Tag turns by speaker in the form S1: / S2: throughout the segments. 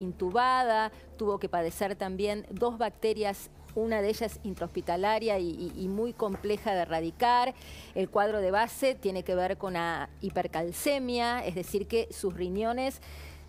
S1: intubada, tuvo que padecer también dos bacterias, una de ellas intrahospitalaria y, muy compleja de erradicar. El cuadro de base tiene que ver con la hipercalcemia, es decir, que sus riñones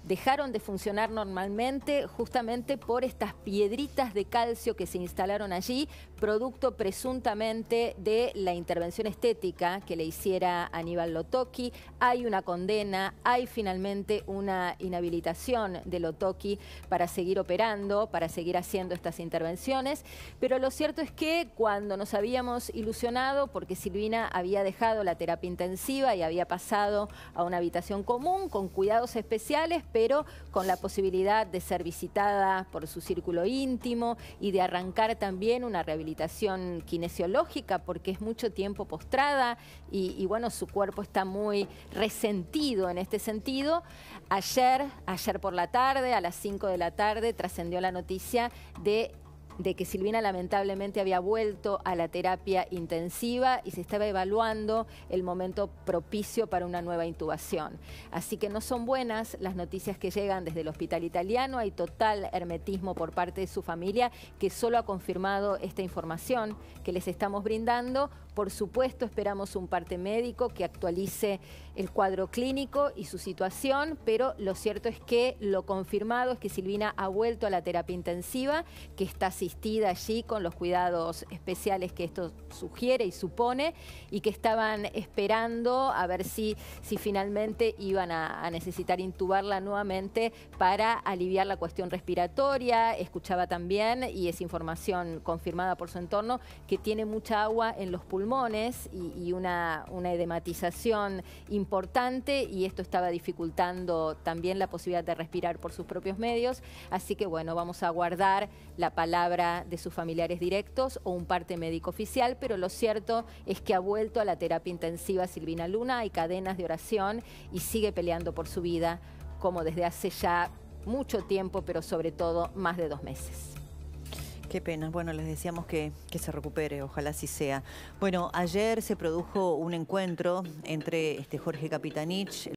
S1: dejaron de funcionar normalmente justamente por estas piedritas de calcio que se instalaron allí, producto presuntamente de la intervención estética que le hiciera Aníbal Lotoki. Hay una condena, hay finalmente una inhabilitación de Lotoki para seguir operando, para seguir haciendo estas intervenciones, pero lo cierto es que cuando nos habíamos ilusionado, porque Silvina había dejado la terapia intensiva y había pasado a una habitación común con cuidados especiales, pero con la posibilidad de ser visitada por su círculo íntimo y de arrancar también una rehabilitación kinesiológica porque es mucho tiempo postrada y, bueno, su cuerpo está muy resentido en este sentido. Ayer, ayer por la tarde, a las 5 de la tarde, trascendió la noticia de de que Silvina lamentablemente había vuelto a la terapia intensiva y se estaba evaluando el momento propicio para una nueva intubación. Así que no son buenas las noticias que llegan desde el hospital italiano, hay total hermetismo por parte de su familia que solo ha confirmado esta información que les estamos brindando por supuesto, esperamos un parte médico que actualice el cuadro clínico y su situación, pero lo cierto es que lo confirmado es que Silvina ha vuelto a la terapia intensiva, que está asistida allí con los cuidados especiales que esto sugiere y supone, y que estaban esperando a ver si, si finalmente iban a, a necesitar intubarla nuevamente para aliviar la cuestión respiratoria. Escuchaba también, y es información confirmada por su entorno, que tiene mucha agua en los pulmones y, una, una, edematización importante y esto estaba dificultando también la posibilidad de respirar por sus propios medios. Así que bueno, vamos a guardar la palabra de sus familiares directos o un parte médico oficial, pero lo cierto es que ha vuelto a la terapia intensiva Silvina Luna, hay cadenas de oración y sigue peleando por su vida como desde hace ya mucho tiempo, pero sobre todo más de dos meses. Qué pena. Bueno, les decíamos que, se recupere, ojalá así sea. Bueno, ayer se produjo un encuentro entre este Jorge Capitanich.